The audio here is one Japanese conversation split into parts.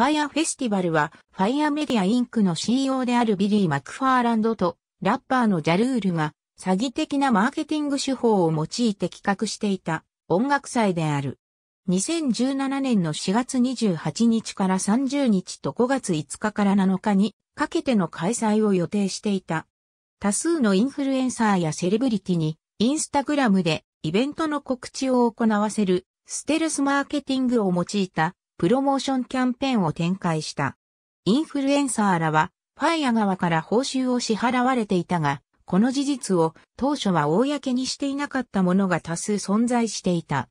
ファイアフェスティバルは、ファイアメディアインクの CEO であるビリー・マクファーランドと、ラッパーのジャルールが、詐欺的なマーケティング手法を用いて企画していた音楽祭である。2017年の4月28日から30日と5月5日から7日にかけての開催を予定していた。多数のインフルエンサーやセレブリティにインスタグラムでイベントの告知を行わせるステルスマーケティングを用いたプロモーションキャンペーンを展開した。インフルエンサーらは、ファイア側から報酬を支払われていたが、この事実を当初は公にしていなかったものが多数存在していた。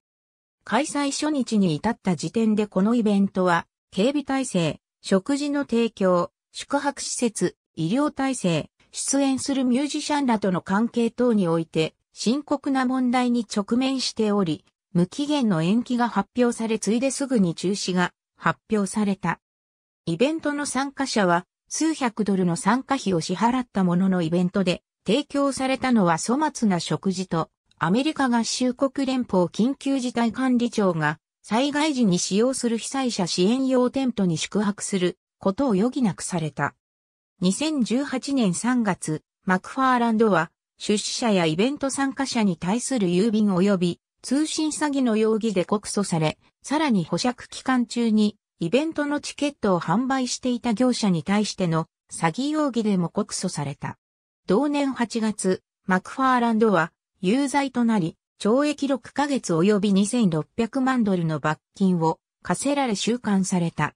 開催初日に至った時点でこのイベントは、警備体制、食事の提供、宿泊施設、医療体制、出演するミュージシャンらとの関係等において、深刻な問題に直面しており、無期限の延期が発表され、ついですぐに中止が発表された。イベントの参加者は数百ドルの参加費を支払ったもののイベントで提供されたのは粗末な食事とアメリカ合衆国連邦緊急事態管理庁が災害時に使用する被災者支援用テントに宿泊することを余儀なくされた。2018年3月、マクファーランドは出資者やイベント参加者に対する郵便及び通信詐欺の容疑で告訴され、さらに保釈期間中にイベントのチケットを販売していた業者に対しての詐欺容疑でも告訴された。同年8月、マクファーランドは有罪となり、懲役6ヶ月及び2600万ドルの罰金を課せられ収監された。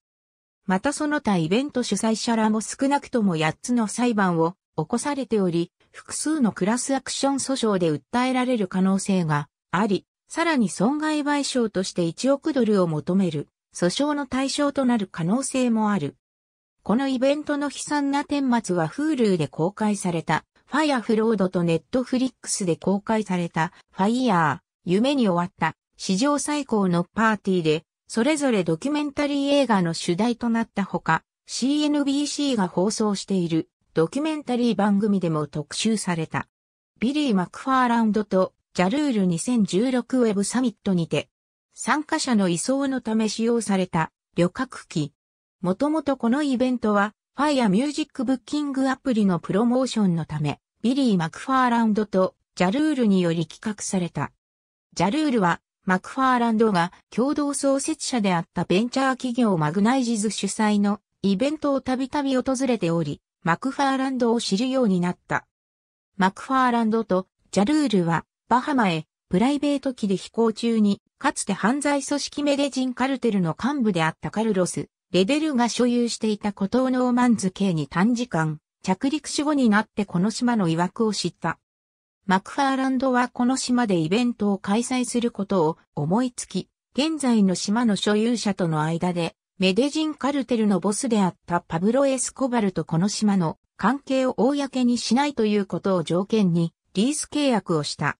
またその他イベント主催者らも少なくとも8つの裁判を起こされており、複数のクラスアクション訴訟で訴えられる可能性があり、さらに損害賠償として1億ドルを求める訴訟の対象となる可能性もある。このイベントの悲惨な顛末は Hulu で公開された、ファイアフロードと Netflix で公開された、ファイ e ー、夢に終わった、史上最高のパーティーで、それぞれドキュメンタリー映画の主題となったほか、CNBC が放送しているドキュメンタリー番組でも特集された。ビリー・マクファーランドとジャルール2016ウェブサミットにて、参加者の移送のため使用された旅客機。もともとこのイベントは、ファイアミュージックブッキングアプリのプロモーションのため、ビリー・マクファーランドとジャルールにより企画された。ジャルールは、マクファーランドが共同創設者であったベンチャー企業マグナイジズ主催のイベントをたびたび訪れており、マクファーランドを知るようになった。マクファーランドとジャルールはバハマへプライベート機で飛行中に、かつて犯罪組織メデジンカルテルの幹部であったカルロス、レデルが所有していた孤島のオマンズ系に短時間、着陸死後になってこの島の曰くを知った。マクファーランドはこの島でイベントを開催することを思いつき、現在の島の所有者との間で、メデジンカルテルのボスであったパブロ・エスコバルとこの島の関係を公にしないということを条件にリース契約をした。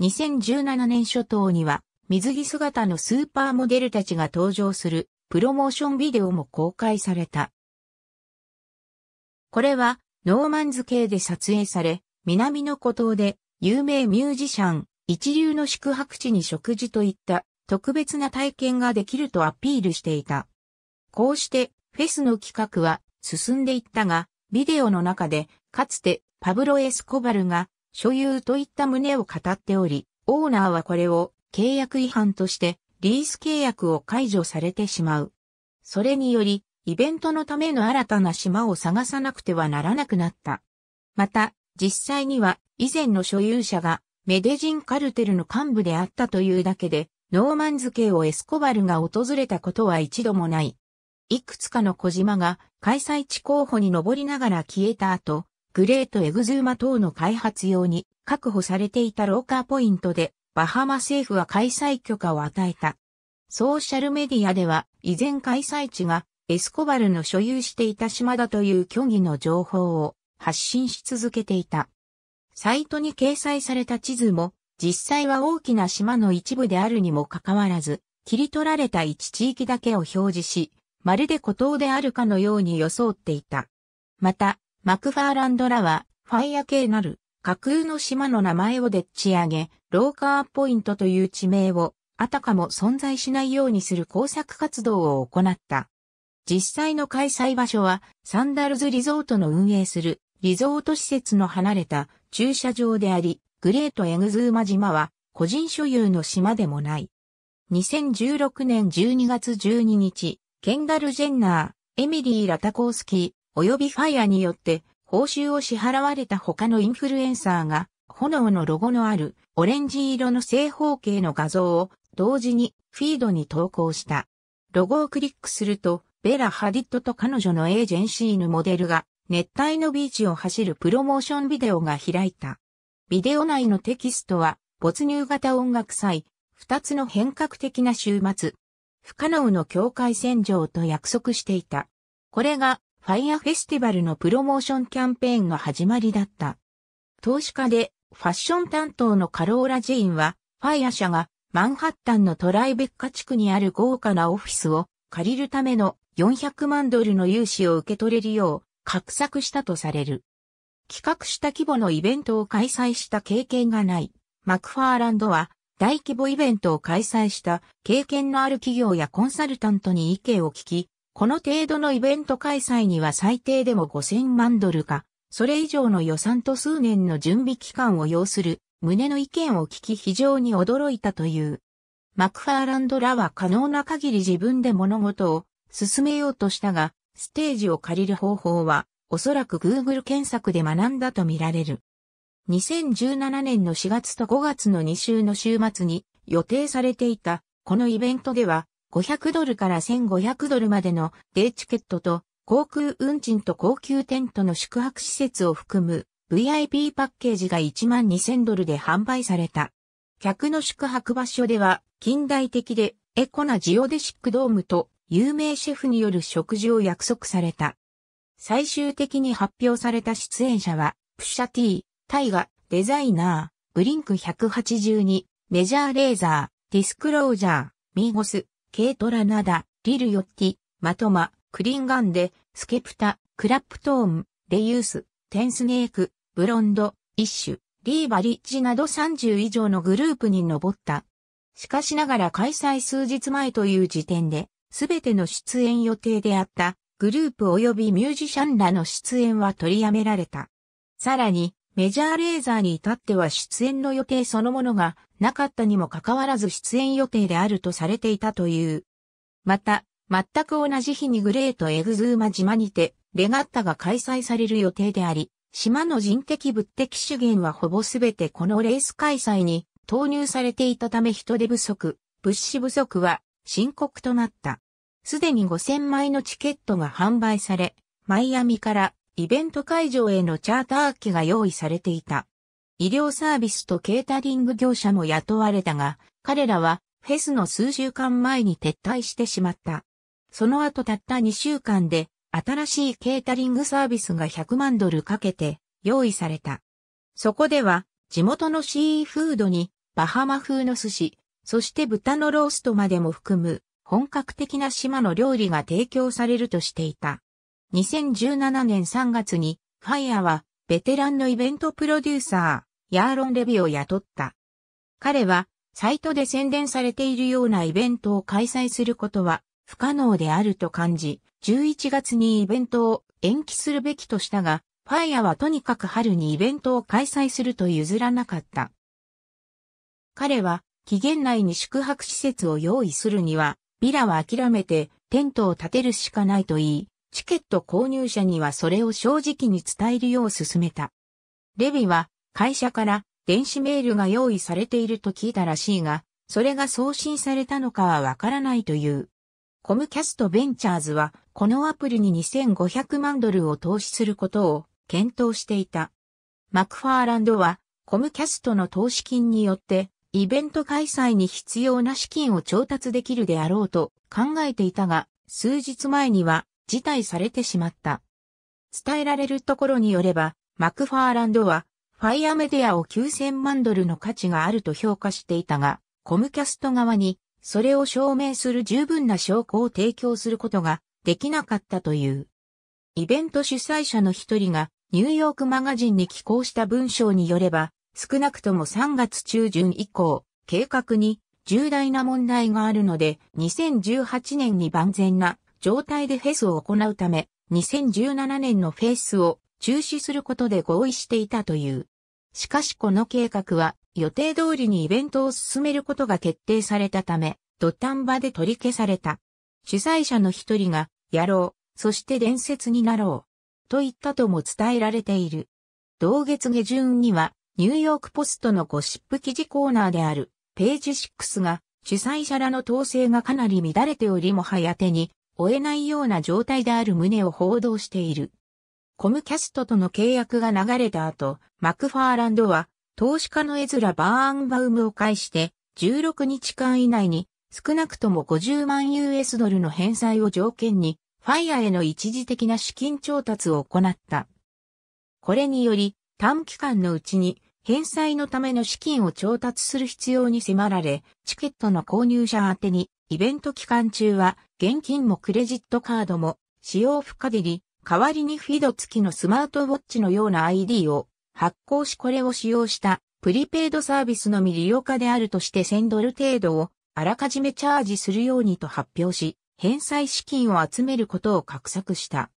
2017年初頭には、水着姿のスーパーモデルたちが登場するプロモーションビデオも公開された。これはノーマンズ系で撮影され、南の孤島で有名ミュージシャン、一流の宿泊地に食事といった特別な体験ができるとアピールしていた。こうしてフェスの企画は進んでいったが、ビデオの中でかつてパブロ・エスコバルが所有といった旨を語っており、オーナーはこれを契約違反としてリース契約を解除されてしまう。それにより、イベントのための新たな島を探さなくてはならなくなった。また、実際には以前の所有者がメデジンカルテルの幹部であったというだけで、ノーマンズ系をエスコバルが訪れたことは一度もない。いくつかの小島が開催地候補に上りながら消えた後、グレートエグズーマ等の開発用に確保されていたローカーポイントでバハマ政府は開催許可を与えた。ソーシャルメディアでは以前開催地がエスコバルの所有していた島だという虚偽の情報を発信し続けていた。サイトに掲載された地図も実際は大きな島の一部であるにもかかわらず切り取られた一地域だけを表示し、まるで孤島であるかのように装っていた。また、マクファーランドらは、ファイア系なる、架空の島の名前をでっち上げ、ローカーポイントという地名を、あたかも存在しないようにする工作活動を行った。実際の開催場所は、サンダルズリゾートの運営する、リゾート施設の離れた駐車場であり、グレートエグズーマ島は、個人所有の島でもない。2016年12月12日、ケンダル・ジェンナー、エミリー・ラタコースキー、及びファイアによって報酬を支払われた他のインフルエンサーが炎のロゴのあるオレンジ色の正方形の画像を同時にフィードに投稿した。ロゴをクリックするとベラ・ハディットと彼女のエージェンシーのモデルが熱帯のビーチを走るプロモーションビデオが開いた。ビデオ内のテキストは没入型音楽祭、二つの変革的な週末、不可能の境界線上と約束していた。これがファイアフェスティバルのプロモーションキャンペーンの始まりだった。投資家でファッション担当のカローラ・ジーンは、ファイア社がマンハッタンのトライベッカ地区にある豪華なオフィスを借りるための400万ドルの融資を受け取れるよう画策したとされる。企画した規模のイベントを開催した経験がない。マクファーランドは大規模イベントを開催した経験のある企業やコンサルタントに意見を聞き、この程度のイベント開催には最低でも5000万ドルか、それ以上の予算と数年の準備期間を要する、胸の意見を聞き非常に驚いたという。マクファーランドらは可能な限り自分で物事を進めようとしたが、ステージを借りる方法は、おそらく Google 検索で学んだとみられる。2017年の4月と5月の2週の週末に予定されていた、このイベントでは、500ドルから1500ドルまでのデイチケットと、航空運賃と高級テントの宿泊施設を含む VIP パッケージが1万2000ドルで販売された。客の宿泊場所では近代的でエコなジオデシックドームと有名シェフによる食事を約束された。最終的に発表された出演者は、プシャティ、タイガ、デザイナー、ブリンク182、メジャーレーザー、ディスクロージャー、ミーゴス、ケイトラナダ、リルヨッティ、マトマ、クリンガンデ、スケプタ、クラップトーン、レユース、テンスネーク、ブロンド、イッシュ、リーバリッジなど30以上のグループに上った。しかしながら開催数日前という時点で、すべての出演予定であったグループ及びミュージシャンらの出演は取りやめられた。さらに、メジャーレーザーに至っては出演の予定そのものがなかったにもかかわらず出演予定であるとされていたという。また、全く同じ日にグレートエグズーマ島にて、レガッタが開催される予定であり、島の人的物的資源はほぼすべてこのレース開催に投入されていたため人手不足、物資不足は深刻となった。すでに5000枚のチケットが販売され、マイアミからイベント会場へのチャーター機が用意されていた。医療サービスとケータリング業者も雇われたが、彼らはフェスの数週間前に撤退してしまった。その後たった2週間で新しいケータリングサービスが100万ドルかけて用意された。そこでは地元のシーフードにバハマ風の寿司、そして豚のローストまでも含む本格的な島の料理が提供されるとしていた。2017年3月に、ファイアは、ベテランのイベントプロデューサー、ヤーロン・レビを雇った。彼は、サイトで宣伝されているようなイベントを開催することは不可能であると感じ、11月にイベントを延期するべきとしたが、ファイアはとにかく春にイベントを開催すると譲らなかった。彼は期限内に宿泊施設を用意するには、ビラは諦めてテントを建てるしかないと言い、チケット購入者にはそれを正直に伝えるよう勧めた。レビは会社から電子メールが用意されていると聞いたらしいが、それが送信されたのかはわからないという。コムキャストベンチャーズはこのアプリに2500万ドルを投資することを検討していた。マクファーランドはコムキャストの投資金によってイベント開催に必要な資金を調達できるであろうと考えていたが、数日前には辞退されてしまった。伝えられるところによれば、マクファーランドは、ファイアメディアを9000万ドルの価値があると評価していたが、コムキャスト側に、それを証明する十分な証拠を提供することができなかったという。イベント主催者の一人が、ニューヨークマガジンに寄稿した文章によれば、少なくとも3月中旬以降、計画に重大な問題があるので、2018年に万全な状態でフェスを行うため、2017年のフェスを中止することで合意していたという。しかしこの計画は予定通りにイベントを進めることが決定されたため、土壇場で取り消された。主催者の一人が、やろう、そして伝説になろう、と言ったとも伝えられている。同月下旬には、ニューヨークポストのゴシップ記事コーナーである、ページ6が、主催者らの統制がかなり乱れておりもはや手に、追えないような状態である旨を報道している。コムキャストとの契約が流れた後、マクファーランドは、投資家のエズラ・バーンバウムを介して、16日間以内に、少なくとも50万 US ドルの返済を条件に、ファイアへの一時的な資金調達を行った。これにより、短期間のうちに、返済のための資金を調達する必要に迫られ、チケットの購入者宛にイベント期間中は、現金もクレジットカードも使用不可でり、代わりにフィード付きのスマートウォッチのような ID を発行しこれを使用したプリペイドサービスのみ利用化であるとして1000ドル程度をあらかじめチャージするようにと発表し、返済資金を集めることを画策した。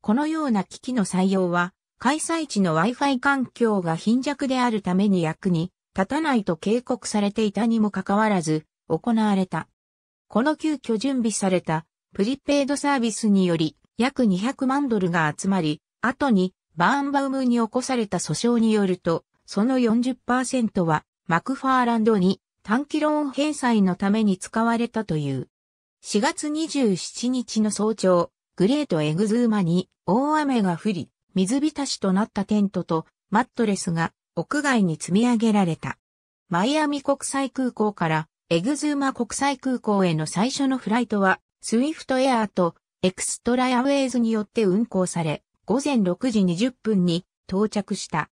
このような機器の採用は、開催地の Wi-Fi 環境が貧弱であるために役に立たないと警告されていたにもかかわらず行われた。この急遽準備されたプリペイドサービスにより約200万ドルが集まり、後にバーンバウムに起こされた訴訟によると、その40%はマクファーランドに短期ローン返済のために使われたという。4月27日の早朝、グレートエグズーマに大雨が降り、水浸しとなったテントとマットレスが屋外に積み上げられた。マイアミ国際空港からエグズーマ国際空港への最初のフライトは、スウィフトエアーとエクストラアウェイズによって運行され、午前6時20分に到着した。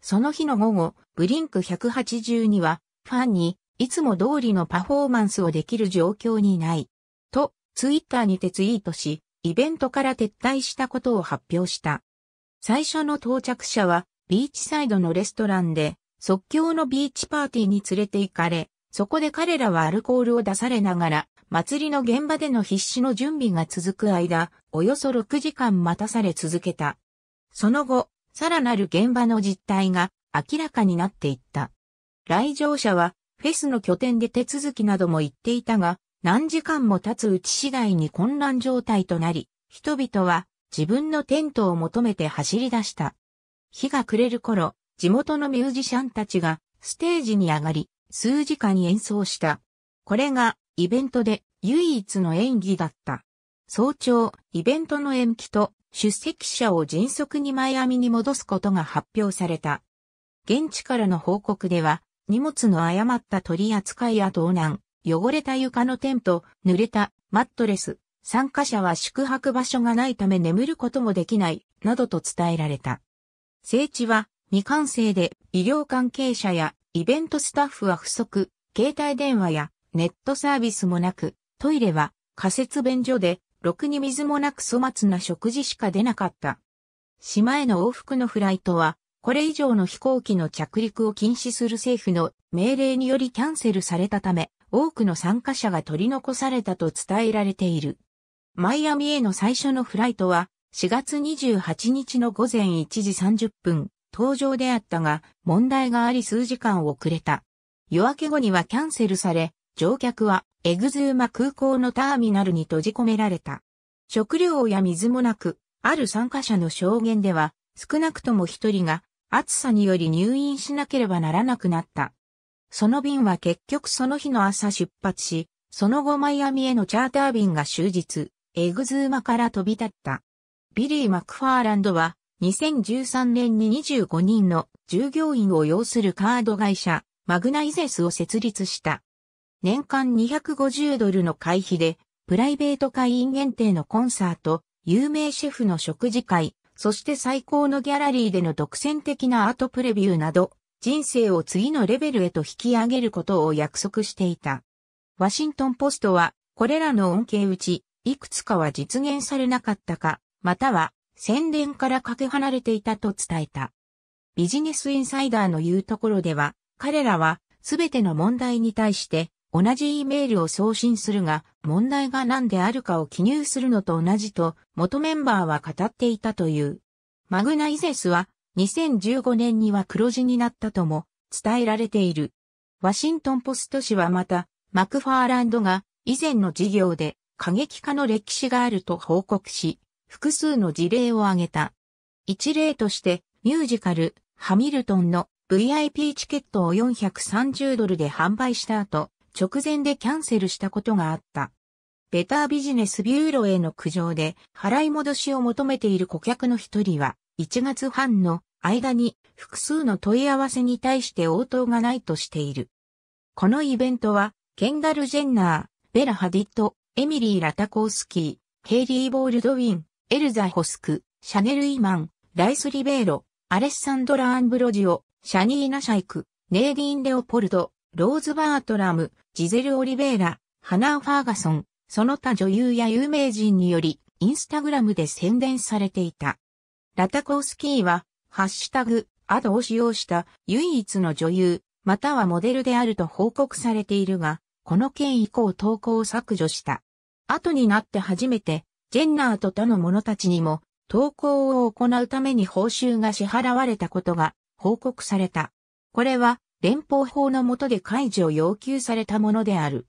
その日の午後、ブリンク182は、ファンに、いつも通りのパフォーマンスをできる状況にない。と、ツイッターにてツイートし、イベントから撤退したことを発表した。最初の到着者は、ビーチサイドのレストランで、即興のビーチパーティーに連れて行かれ、そこで彼らはアルコールを出されながら、祭りの現場での必死の準備が続く間、およそ6時間待たされ続けた。その後、さらなる現場の実態が明らかになっていった。来場者は、フェスの拠点で手続きなども言っていたが、何時間も経つうち次第に混乱状態となり、人々は自分のテントを求めて走り出した。日が暮れる頃、地元のミュージシャンたちがステージに上がり、数時間演奏した。これがイベントで唯一の演技だった。早朝、イベントの延期と出席者を迅速にマイアミに戻すことが発表された。現地からの報告では、荷物の誤った取り扱いや盗難、汚れた床のテント、濡れたマットレス、参加者は宿泊場所がないため眠ることもできない、などと伝えられた。聖地は未完成で医療関係者やイベントスタッフは不足、携帯電話やネットサービスもなく、トイレは仮設便所で、ろくに水もなく粗末な食事しか出なかった。島への往復のフライトは、これ以上の飛行機の着陸を禁止する政府の命令によりキャンセルされたため、多くの参加者が取り残されたと伝えられている。マイアミへの最初のフライトは、4月28日の午前1時30分、登場であったが、問題があり数時間遅れた。夜明け後にはキャンセルされ、乗客はエグズーマ空港のターミナルに閉じ込められた。食料や水もなく、ある参加者の証言では、少なくとも一人が暑さにより入院しなければならなくなった。その便は結局その日の朝出発し、その後マイアミへのチャーター便が終日、エグズーマから飛び立った。ビリー・マクファーランドは2013年に25人の従業員を要するカード会社、マグナイゼスを設立した。年間250ドルの会費で、プライベート会員限定のコンサート、有名シェフの食事会、そして最高のギャラリーでの独占的なアートプレビューなど、人生を次のレベルへと引き上げることを約束していた。ワシントンポストは、これらの恩恵うち、いくつかは実現されなかったか、または宣伝からかけ離れていたと伝えた。ビジネスインサイダーの言うところでは、彼らはすべての問題に対して同じ E メールを送信するが、問題が何であるかを記入するのと同じと、元メンバーは語っていたという。マグナイゼスは、2015年には黒字になったとも伝えられている。ワシントンポスト紙はまた、マクファーランドが以前の事業で過激化の歴史があると報告し、複数の事例を挙げた。一例として、ミュージカル、ハミルトンの VIP チケットを430ドルで販売した後、直前でキャンセルしたことがあった。ベタービジネスビューロへの苦情で払い戻しを求めている顧客の一人は、1月半の間に複数の問い合わせに対して応答がないとしている。このイベントは、ケンダル・ジェンナー、ベラ・ハディット、エミリー・ラタコースキー、ヘイリー・ボールドウィン、エルザ・ホスク、シャネル・イマン、ライス・リベーロ、アレッサンドラ・アンブロジオ、シャニーナ・シャイク、ネーディン・レオポルド、ローズ・バートラム、ジゼル・オリベーラ、ハナー・ファーガソン、その他女優や有名人により、インスタグラムで宣伝されていた。ラタコースキーは、ハッシュタグ、アドを使用した唯一の女優、またはモデルであると報告されているが、この件以降投稿を削除した。後になって初めて、ジェンナーと他の者たちにも、投稿を行うために報酬が支払われたことが報告された。これは連邦法の下で解除を要求されたものである。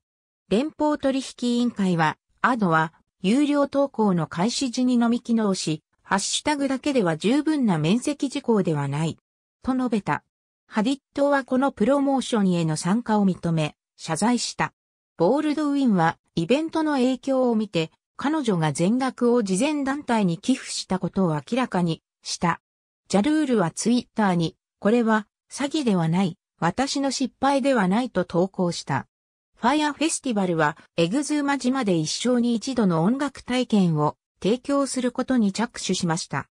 連邦取引委員会は、アドは有料投稿の開始時にのみ機能し、ハッシュタグだけでは十分な面積事項ではない。と述べた。ハディットはこのプロモーションへの参加を認め、謝罪した。ボールドウィンはイベントの影響を見て、彼女が全額を慈善団体に寄付したことを明らかにした。ジャルールはツイッターに、これは詐欺ではない、私の失敗ではないと投稿した。ファイアフェスティバルはエグズーマ島で一生に一度の音楽体験を提供することに着手しました。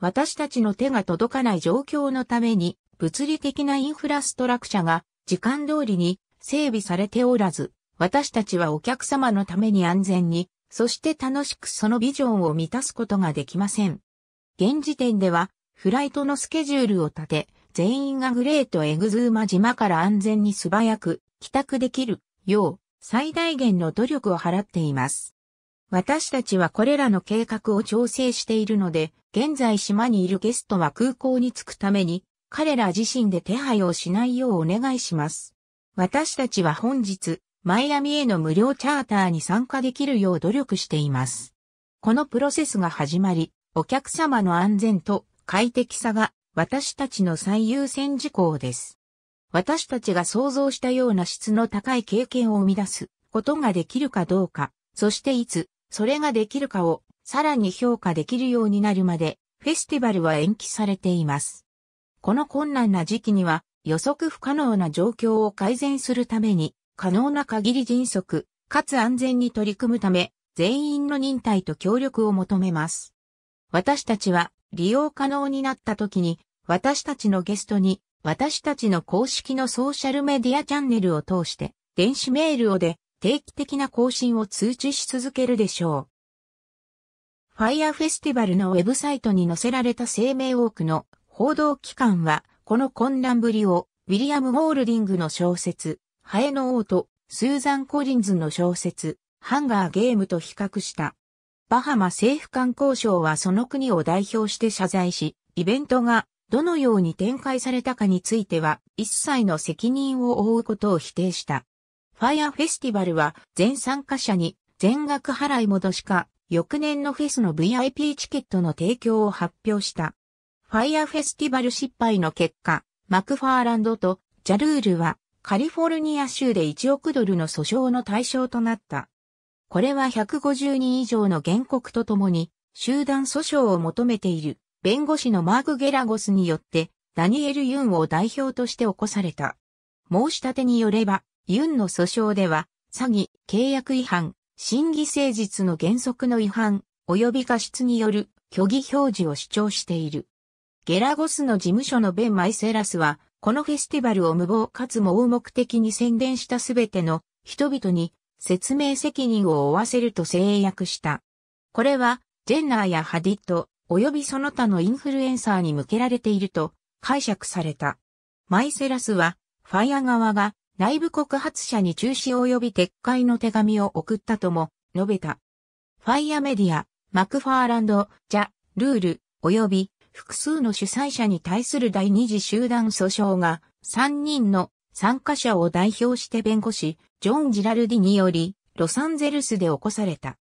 私たちの手が届かない状況のために物理的なインフラストラクチャが時間通りに整備されておらず、私たちはお客様のために安全にそして楽しくそのビジョンを満たすことができません。現時点では、フライトのスケジュールを立て、全員がグレートエグズーマ島から安全に素早く帰宅できるよう最大限の努力を払っています。私たちはこれらの計画を調整しているので、現在島にいるゲストは空港に着くために、彼ら自身で手配をしないようお願いします。私たちは本日、マイアミへの無料チャーターに参加できるよう努力しています。このプロセスが始まり、お客様の安全と快適さが私たちの最優先事項です。私たちが想像したような質の高い経験を生み出すことができるかどうか、そしていつ、それができるかをさらに評価できるようになるまで、フェスティバルは延期されています。この困難な時期には予測不可能な状況を改善するために可能な限り迅速、かつ安全に取り組むため、全員の忍耐と協力を求めます。私たちは、利用可能になった時に、私たちのゲストに、私たちの公式のソーシャルメディアチャンネルを通して、電子メールをで、定期的な更新を通知し続けるでしょう。ファイアフェスティバルのウェブサイトに載せられた声明多くの報道機関は、この混乱ぶりを、ウィリアム・ホールディングの小説、ハエの王とスーザン・コリンズの小説、ハンガーゲームと比較した。バハマ政府間交渉はその国を代表して謝罪し、イベントがどのように展開されたかについては一切の責任を負うことを否定した。ファイアフェスティバルは全参加者に全額払い戻しか、翌年のフェスの VIP チケットの提供を発表した。ファイアフェスティバル失敗の結果、マクファーランドとジャルールはカリフォルニア州で1億ドルの訴訟の対象となった。これは150人以上の原告と共に、集団訴訟を求めている弁護士のマーク・ゲラゴスによって、ダニエル・ユンを代表として起こされた。申し立てによれば、ユンの訴訟では、詐欺、契約違反、審議誠実の原則の違反、及び過失による虚偽表示を主張している。ゲラゴスの事務所のベン・マイセラスは、このフェスティバルを無謀かつ盲目的に宣伝したすべての人々に説明責任を負わせると制約した。これは、ジェンナーやハディット、及びその他のインフルエンサーに向けられていると解釈された。マイセラスは、ファイア側が内部告発者に中止及び撤回の手紙を送ったとも述べた。ファイアメディア、マクファーランド、ジャ、ルール、及び複数の主催者に対する第二次集団訴訟が、3人の参加者を代表して弁護士、ジョン・ジラルディにより、ロサンゼルスで起こされた。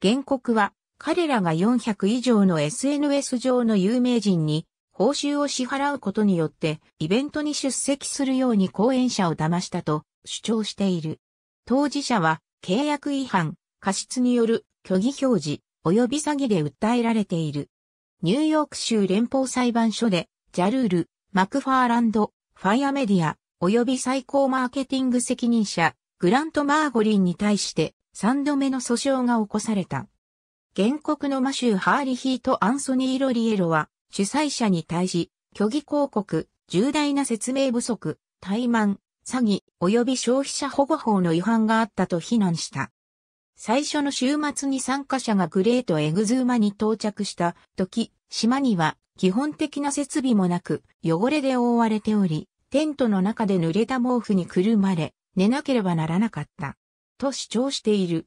原告は、彼らが400以上の SNS 上の有名人に、報酬を支払うことによって、イベントに出席するように講演者を騙したと主張している。当事者は、契約違反、過失による虚偽表示、及び詐欺で訴えられている。ニューヨーク州連邦裁判所で、ジャルール、マクファーランド、ファイアメディア、及び最高マーケティング責任者、グラント・マーゴリンに対して3度目の訴訟が起こされた。原告のマシュー・ハーリヒーとアンソニー・ロリエロは主催者に対し、虚偽広告、重大な説明不足、怠慢、詐欺、及び消費者保護法の違反があったと非難した。最初の週末に参加者がグレートエグズーマに到着した時、島には基本的な設備もなく汚れで覆われており、テントの中で濡れた毛布にくるまれ、寝なければならなかった。と主張している。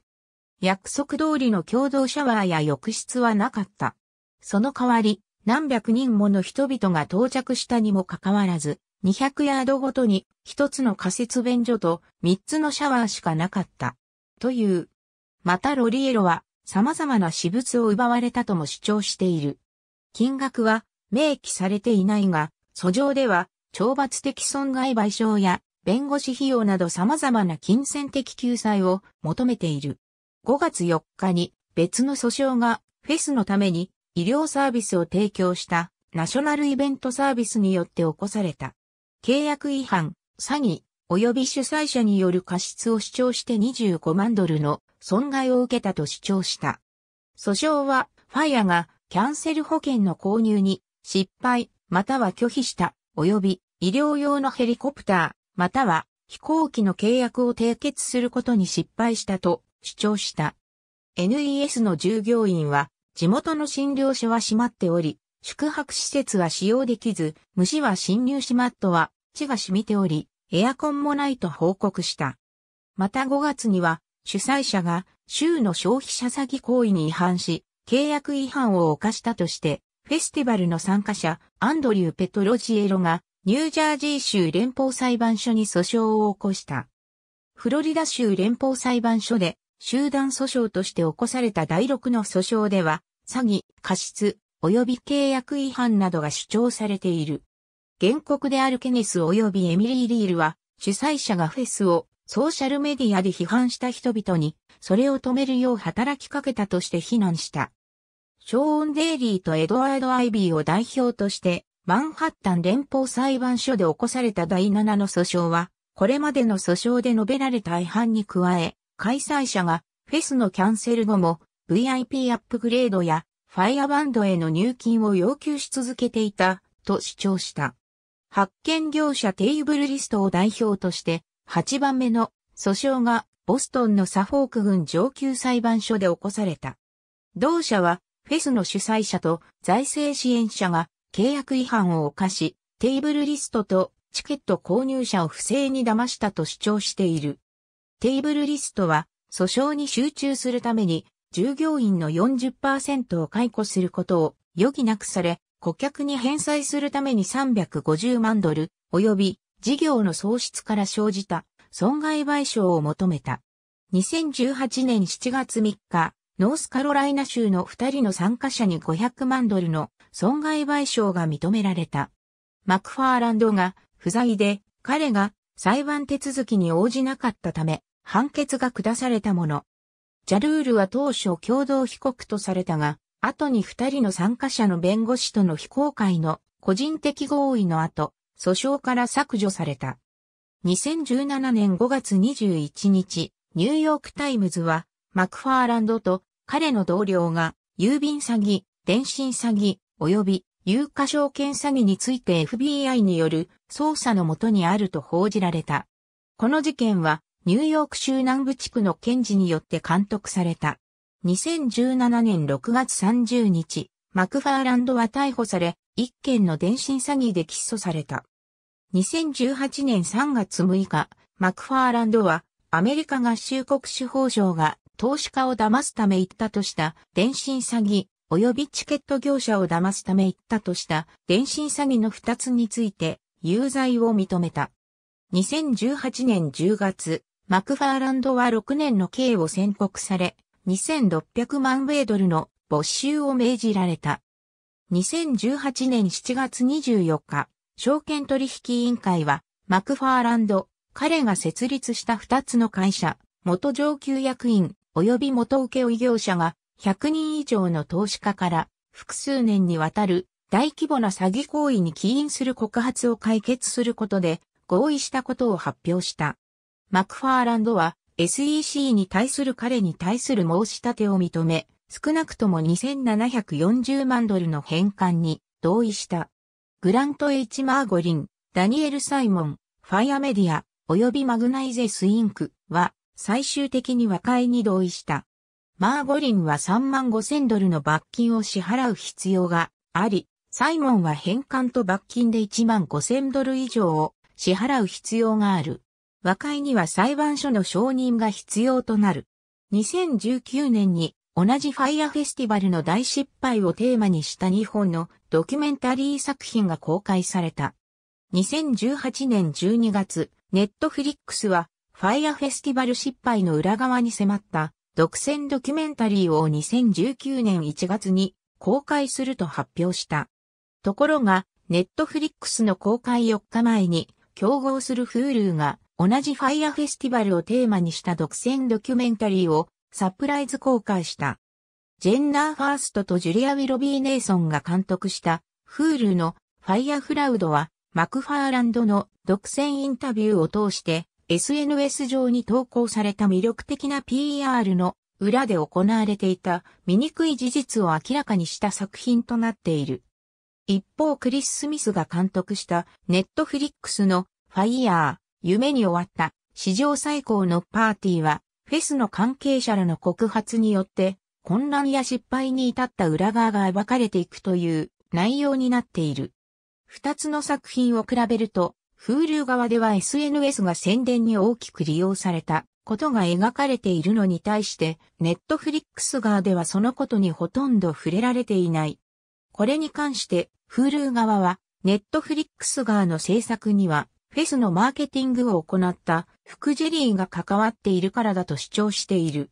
約束通りの共同シャワーや浴室はなかった。その代わり、何百人もの人々が到着したにもかかわらず、200ヤードごとに一つの仮設便所と三つのシャワーしかなかった。という。またロリエロは様々な私物を奪われたとも主張している。金額は明記されていないが、訴状では懲罰的損害賠償や弁護士費用など様々な金銭的救済を求めている。5月4日に別の訴訟がフェスのために医療サービスを提供したナショナルイベントサービスによって起こされた。契約違反、詐欺、及び主催者による過失を主張して25万ドルの損害を受けたと主張した。訴訟は、ファイアがキャンセル保険の購入に失敗または拒否した及び医療用のヘリコプターまたは飛行機の契約を締結することに失敗したと主張した。NES の従業員は地元の診療所は閉まっており、宿泊施設は使用できず、虫は侵入しマットは血が染みており、エアコンもないと報告した。また5月には主催者が州の消費者詐欺行為に違反し、契約違反を犯したとして、フェスティバルの参加者、アンドリュー・ペトロジエロが、ニュージャージー州連邦裁判所に訴訟を起こした。フロリダ州連邦裁判所で、集団訴訟として起こされた第6の訴訟では、詐欺、過失、及び契約違反などが主張されている。原告であるケネス及びエミリー・リールは、主催者がフェスをソーシャルメディアで批判した人々に、それを止めるよう働きかけたとして非難した。ショーン・デイリーとエドワード・アイビーを代表として、マンハッタン連邦裁判所で起こされた第7の訴訟は、これまでの訴訟で述べられた違反に加え、開催者がフェスのキャンセル後も VIP アップグレードやファイアバンドへの入金を要求し続けていたと主張した。発見業者テーブルリストを代表として8番目の訴訟がボストンのサフォーク郡上級裁判所で起こされた。同社はフェスの主催者と財政支援者が契約違反を犯し、テーブルリストとチケット購入者を不正に騙したと主張している。テーブルリストは訴訟に集中するために従業員の40%を解雇することを余儀なくされ、顧客に返済するために350万ドル、及び事業の喪失から生じた損害賠償を求めた。2018年7月3日、ノースカロライナ州の2人の参加者に500万ドルの損害賠償が認められた。マクファーランドが不在で彼が裁判手続きに応じなかったため判決が下されたもの。ジャルールは当初共同被告とされたが、後に2人の参加者の弁護士との非公開の個人的合意の後、訴訟から削除された。2017年5月21日、ニューヨークタイムズは、マクファーランドと彼の同僚が、郵便詐欺、電信詐欺、及び有価証券詐欺について FBI による捜査のもとにあると報じられた。この事件は、ニューヨーク州南部地区の検事によって監督された。2017年6月30日、マクファーランドは逮捕され、一件の電信詐欺で起訴された。2018年3月6日、マクファーランドは、アメリカ合衆国司法省が投資家を騙すため行ったとした電信詐欺及びチケット業者を騙すため行ったとした電信詐欺の2つについて有罪を認めた。2018年10月、マクファーランドは6年の刑を宣告され、2600万米ドルの没収を命じられた。2018年7月24日、証券取引委員会は、マクファーランド、彼が設立した2つの会社、元上級役員及び元請負業者が100人以上の投資家から複数年にわたる大規模な詐欺行為に起因する告発を解決することで合意したことを発表した。マクファーランドは SEC に対する彼に対する申し立てを認め、少なくとも2740万ドルの返還に同意した。グラント・ H・ マーゴリン、ダニエル・サイモン、ファイアメディア、及びマグナイゼス・インクは、最終的に和解に同意した。マーゴリンは3万5千ドルの罰金を支払う必要があり、サイモンは返還と罰金で1万5千ドル以上を支払う必要がある。和解には裁判所の承認が必要となる。2019年に同じファイアフェスティバルの大失敗をテーマにした2本のドキュメンタリー作品が公開された。2018年12月、ネットフリックスはファイアフェスティバル失敗の裏側に迫った独占ドキュメンタリーを2019年1月に公開すると発表した。ところが、ネットフリックスの公開4日前に競合するフールーが同じファイアフェスティバルをテーマにした独占ドキュメンタリーをサプライズ公開した。ジェンナー・ファーストとジュリア・ウィロビー・ネイソンが監督した、フールのファイアフラウドは、マクファーランドの独占インタビューを通して、SNS 上に投稿された魅力的な PR の裏で行われていた醜い事実を明らかにした作品となっている。一方、クリス・スミスが監督したネットフリックスのファイヤー、夢に終わった史上最高のパーティーはフェスの関係者らの告発によって、混乱や失敗に至った裏側が暴かれていくという内容になっている。二つの作品を比べると、フールー側では SNS が宣伝に大きく利用されたことが描かれているのに対して、ネットフリックス側ではそのことにほとんど触れられていない。これに関して、フールー側は、ネットフリックス側の制作にはフェスのマーケティングを行ったフクジェリーが関わっているからだと主張している。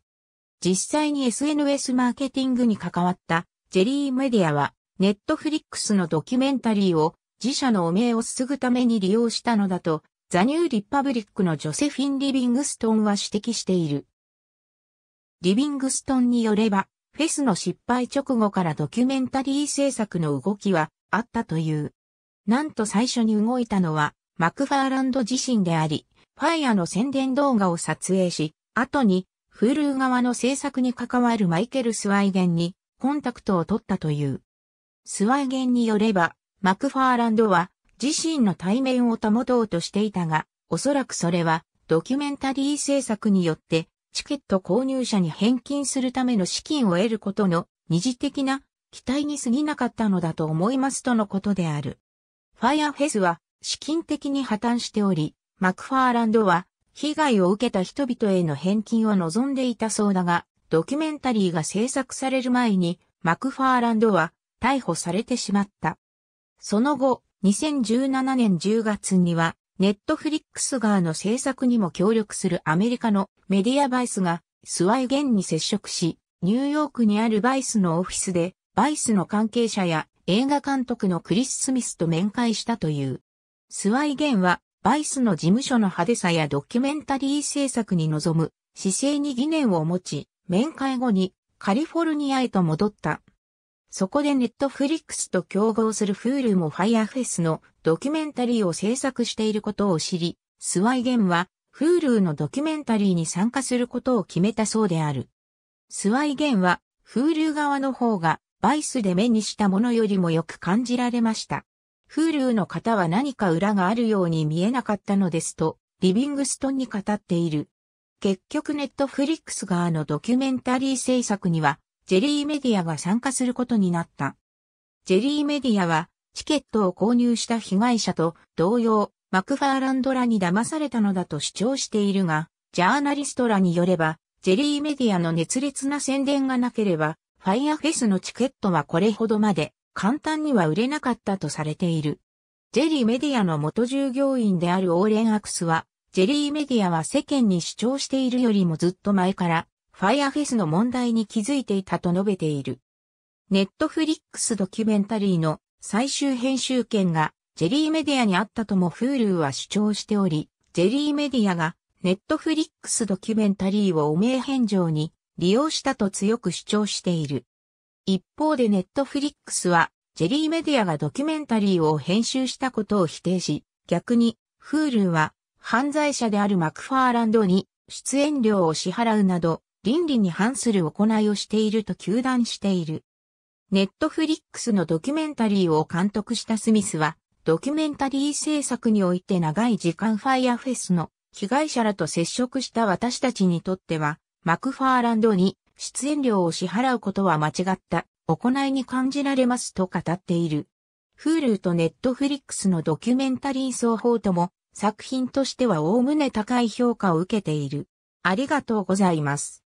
実際に SNS マーケティングに関わったジェリーメディアは、ネットフリックスのドキュメンタリーを自社の汚名をすすぐために利用したのだと、ザニューリパブリックのジョセフィン・リビングストンは指摘している。リビングストンによれば、フェスの失敗直後からドキュメンタリー制作の動きはあったという。なんと最初に動いたのは、マクファーランド自身であり、ファイアの宣伝動画を撮影し、後に、フールー側の制作に関わるマイケル・スワイゲンにコンタクトを取ったという。スワイゲンによれば、マクファーランドは自身の対面を保とうとしていたが、おそらくそれはドキュメンタリー制作によってチケット購入者に返金するための資金を得ることの二次的な期待に過ぎなかったのだと思いますとのことである。ファイアフェスは資金的に破綻しており、マクファーランドは被害を受けた人々への返金を望んでいたそうだが、ドキュメンタリーが制作される前にマクファーランドは逮捕されてしまった。その後、2017年10月には、ネットフリックス側の制作にも協力するアメリカのメディアバイスがスワイゲンに接触し、ニューヨークにあるバイスのオフィスで、バイスの関係者や映画監督のクリス・スミスと面会したという。スワイゲンは、バイスの事務所の派手さやドキュメンタリー制作に臨む姿勢に疑念を持ち、面会後にカリフォルニアへと戻った。そこでネットフリックスと競合するフールもファイアフェスのドキュメンタリーを制作していることを知り、スワイゲンはフールのドキュメンタリーに参加することを決めたそうである。スワイゲンはフール側の方がバイスで目にしたものよりもよく感じられました。フールーの方は何か裏があるように見えなかったのですと、リビングストンに語っている。結局ネットフリックス側のドキュメンタリー制作には、ジェリーメディアが参加することになった。ジェリーメディアは、チケットを購入した被害者と同様、マクファーランドらに騙されたのだと主張しているが、ジャーナリストらによれば、ジェリーメディアの熱烈な宣伝がなければ、ファイアフェスのチケットはこれほどまで簡単には売れなかったとされている。ジェリーメディアの元従業員であるオーレン・アクスは、ジェリーメディアは世間に主張しているよりもずっと前から、ファイアフェスの問題に気づいていたと述べている。ネットフリックスドキュメンタリーの最終編集権がジェリーメディアにあったともフールーは主張しており、ジェリーメディアがネットフリックスドキュメンタリーを汚名返上に利用したと強く主張している。一方でネットフリックスは、ジェリーメディアがドキュメンタリーを編集したことを否定し、逆に、フールは、犯罪者であるマクファーランドに出演料を支払うなど、倫理に反する行いをしていると糾弾している。ネットフリックスのドキュメンタリーを監督したスミスは、ドキュメンタリー制作において長い時間ファイアフェスの被害者らと接触した私たちにとっては、マクファーランドに出演料を支払うことは間違った行いに感じられますと語っている。Hulu とネットフリックスのドキュメンタリー双方とも作品としては概ね高い評価を受けている。ありがとうございます。